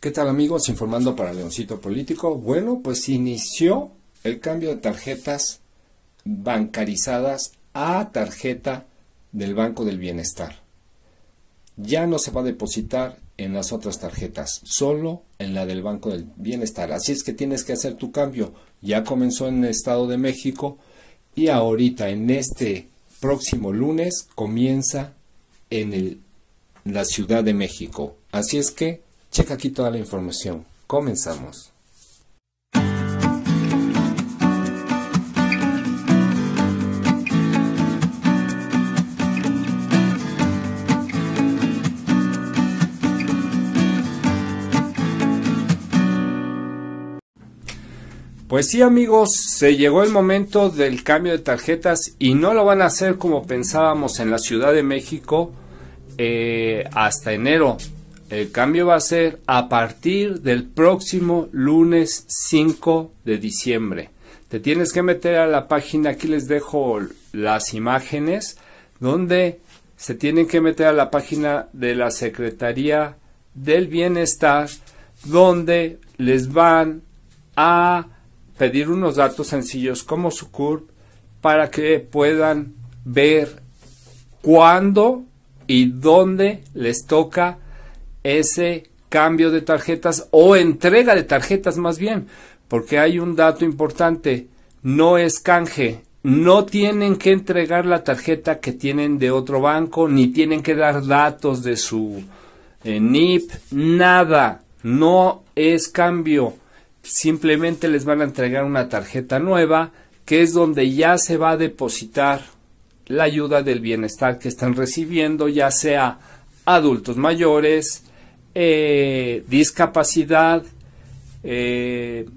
¿Qué tal amigos? Informando para Leoncito Político. Bueno, pues inició el cambio de tarjetas bancarizadas a tarjeta del Banco del Bienestar. Ya no se va a depositar en las otras tarjetas, solo en la del Banco del Bienestar. Así es que tienes que hacer tu cambio. Ya comenzó en el Estado de México y ahorita en este próximo lunes comienza en la Ciudad de México. Así es que Checa aquí toda la información. Comenzamos. Pues sí amigos, se llegó el momento del cambio de tarjetas y no lo van a hacer como pensábamos en la Ciudad de México eh, hasta enero el cambio va a ser a partir del próximo lunes 5 de diciembre. Te tienes que meter a la página, aquí les dejo las imágenes, donde se tienen que meter a la página de la Secretaría del Bienestar, donde les van a pedir unos datos sencillos como su CURP para que puedan ver cuándo y dónde les toca ese cambio de tarjetas o entrega de tarjetas más bien, porque hay un dato importante, no es canje, no tienen que entregar la tarjeta que tienen de otro banco, ni tienen que dar datos de su eh, NIP, nada, no es cambio, simplemente les van a entregar una tarjeta nueva, que es donde ya se va a depositar la ayuda del bienestar que están recibiendo, ya sea adultos mayores, eh, discapacidad, eh,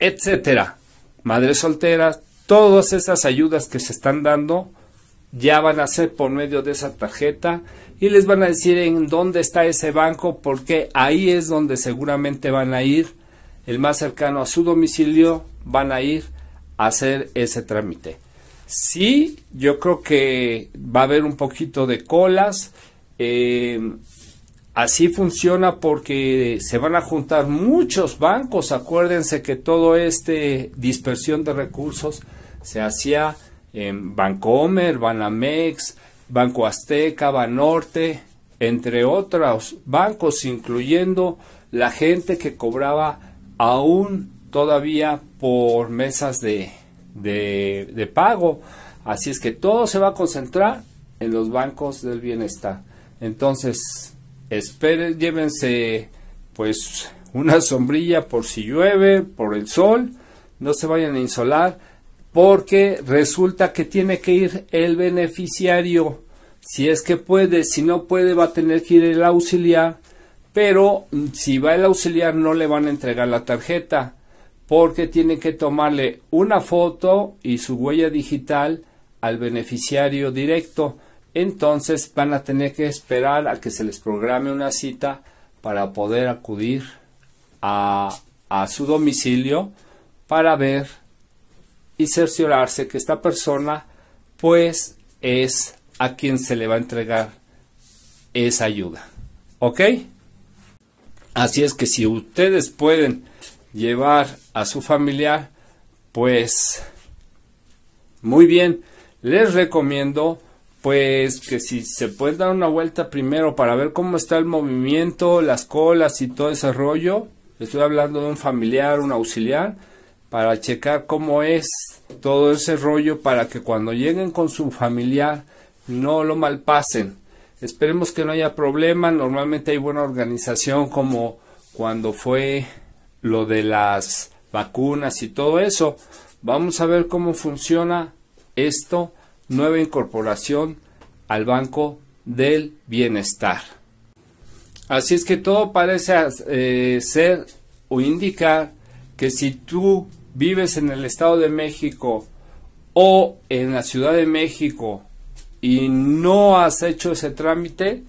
etcétera, madres solteras, todas esas ayudas que se están dando ya van a ser por medio de esa tarjeta y les van a decir en dónde está ese banco porque ahí es donde seguramente van a ir el más cercano a su domicilio van a ir a hacer ese trámite. Sí, yo creo que va a haber un poquito de colas. Eh, Así funciona porque se van a juntar muchos bancos. Acuérdense que todo este dispersión de recursos se hacía en Bancomer, Banamex, Banco Azteca, Banorte, entre otros bancos, incluyendo la gente que cobraba aún todavía por mesas de, de, de pago. Así es que todo se va a concentrar en los bancos del bienestar. Entonces, esperen, llévense pues una sombrilla por si llueve, por el sol, no se vayan a insolar, porque resulta que tiene que ir el beneficiario, si es que puede, si no puede va a tener que ir el auxiliar, pero mm, si va el auxiliar no le van a entregar la tarjeta, porque tienen que tomarle una foto y su huella digital al beneficiario directo entonces van a tener que esperar a que se les programe una cita para poder acudir a, a su domicilio para ver y cerciorarse que esta persona pues es a quien se le va a entregar esa ayuda. ¿Ok? Así es que si ustedes pueden llevar a su familiar, pues muy bien, les recomiendo pues que si se puede dar una vuelta primero para ver cómo está el movimiento, las colas y todo ese rollo. Estoy hablando de un familiar, un auxiliar, para checar cómo es todo ese rollo para que cuando lleguen con su familiar no lo malpasen. Esperemos que no haya problema. Normalmente hay buena organización como cuando fue lo de las vacunas y todo eso. Vamos a ver cómo funciona esto nueva incorporación al Banco del Bienestar. Así es que todo parece eh, ser o indicar que si tú vives en el Estado de México o en la Ciudad de México y no has hecho ese trámite,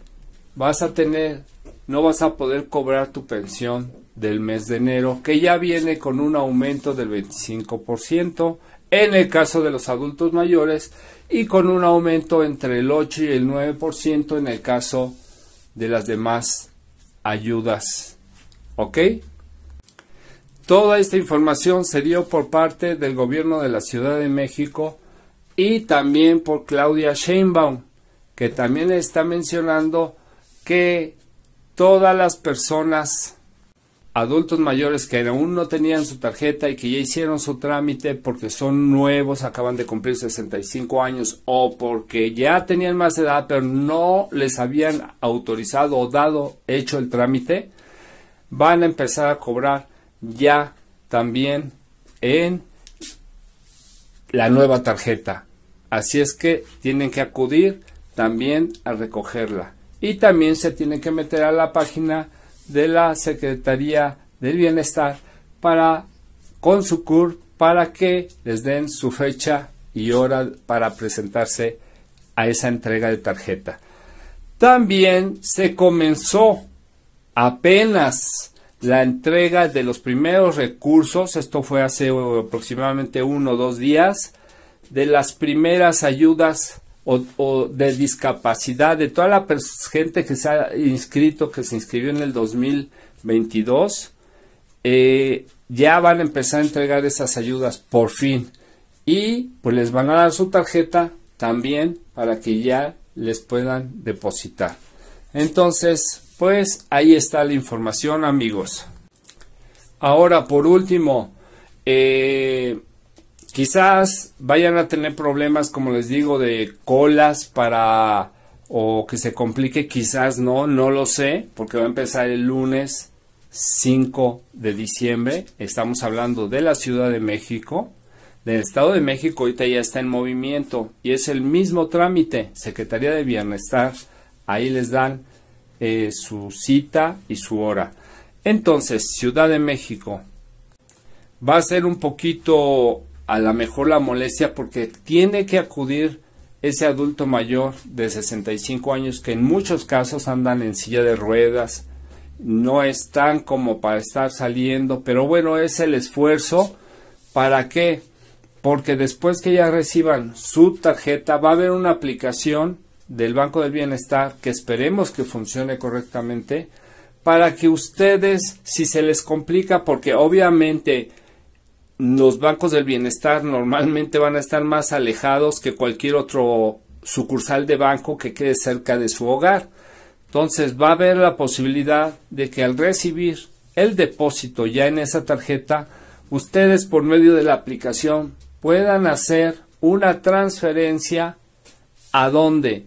vas a tener, no vas a poder cobrar tu pensión del mes de enero, que ya viene con un aumento del 25% en el caso de los adultos mayores y con un aumento entre el 8 y el 9% en el caso de las demás ayudas. ¿Ok? Toda esta información se dio por parte del gobierno de la Ciudad de México y también por Claudia Sheinbaum, que también está mencionando que todas las personas adultos mayores que aún no tenían su tarjeta y que ya hicieron su trámite porque son nuevos, acaban de cumplir 65 años o porque ya tenían más edad pero no les habían autorizado o dado hecho el trámite, van a empezar a cobrar ya también en la nueva tarjeta. Así es que tienen que acudir también a recogerla. Y también se tienen que meter a la página de la Secretaría del Bienestar para con su CUR para que les den su fecha y hora para presentarse a esa entrega de tarjeta. También se comenzó apenas la entrega de los primeros recursos, esto fue hace aproximadamente uno o dos días, de las primeras ayudas o, de discapacidad, de toda la gente que se ha inscrito, que se inscribió en el 2022, eh, ya van a empezar a entregar esas ayudas por fin. Y pues les van a dar su tarjeta también para que ya les puedan depositar. Entonces, pues ahí está la información amigos. Ahora, por último, eh, Quizás vayan a tener problemas, como les digo, de colas para o que se complique, quizás no, no lo sé, porque va a empezar el lunes 5 de diciembre. Estamos hablando de la Ciudad de México. Del Estado de México ahorita ya está en movimiento y es el mismo trámite. Secretaría de Bienestar, ahí les dan eh, su cita y su hora. Entonces, Ciudad de México. Va a ser un poquito a lo mejor la molestia porque tiene que acudir ese adulto mayor de 65 años que en muchos casos andan en silla de ruedas, no están como para estar saliendo, pero bueno, es el esfuerzo para qué? Porque después que ya reciban su tarjeta va a haber una aplicación del Banco del Bienestar que esperemos que funcione correctamente para que ustedes si se les complica porque obviamente los bancos del bienestar normalmente van a estar más alejados que cualquier otro sucursal de banco que quede cerca de su hogar. Entonces va a haber la posibilidad de que al recibir el depósito ya en esa tarjeta, ustedes por medio de la aplicación puedan hacer una transferencia a dónde?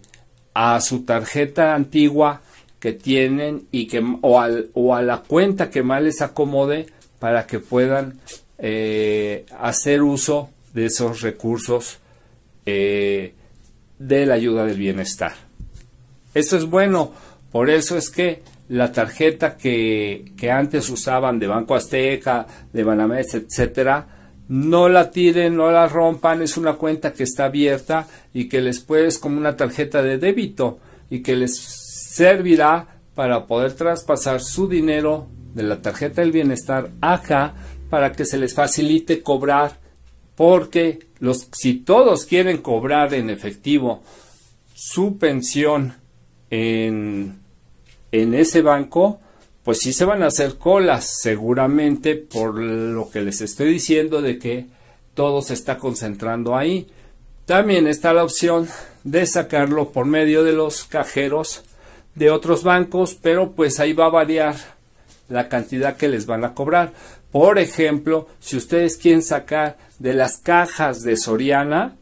A su tarjeta antigua que tienen y o, o a la cuenta que más les acomode para que puedan eh, hacer uso de esos recursos eh, de la ayuda del bienestar. eso es bueno, por eso es que la tarjeta que, antes usaban de Banco Azteca, de Banamex, etcétera, no la tiren, no la rompan, es una cuenta que está abierta y que les puede es como una tarjeta de débito y que les servirá para poder traspasar su dinero de la tarjeta del bienestar acá para que se les facilite cobrar, porque los, si todos quieren cobrar en efectivo su pensión en, en ese banco, pues si se van a hacer colas seguramente por lo que les estoy diciendo de que todo se está concentrando ahí. También está la opción de sacarlo por medio de los cajeros de otros bancos, pero pues ahí va a variar la cantidad que les van a cobrar. Por ejemplo, si ustedes quieren sacar de las cajas de Soriana,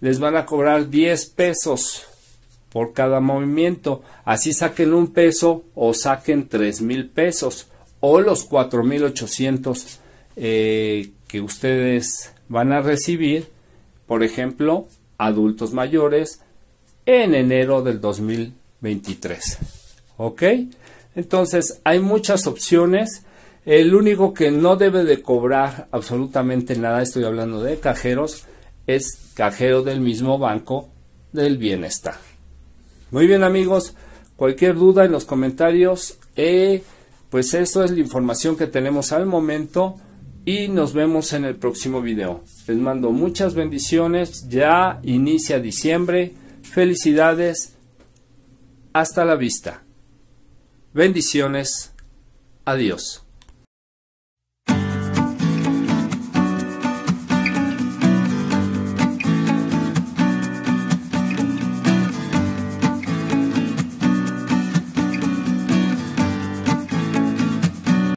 les van a cobrar 10 pesos por cada movimiento. Así saquen un peso o saquen tres mil pesos o los 4,800 eh, que ustedes van a recibir, por ejemplo, adultos mayores en enero del 2023. ¿Ok? Entonces, hay muchas opciones. El único que no debe de cobrar absolutamente nada, estoy hablando de cajeros, es cajero del mismo banco del bienestar. Muy bien amigos, cualquier duda en los comentarios, eh, pues eso es la información que tenemos al momento y nos vemos en el próximo video. Les mando muchas bendiciones, ya inicia diciembre, felicidades, hasta la vista. Bendiciones. Adiós.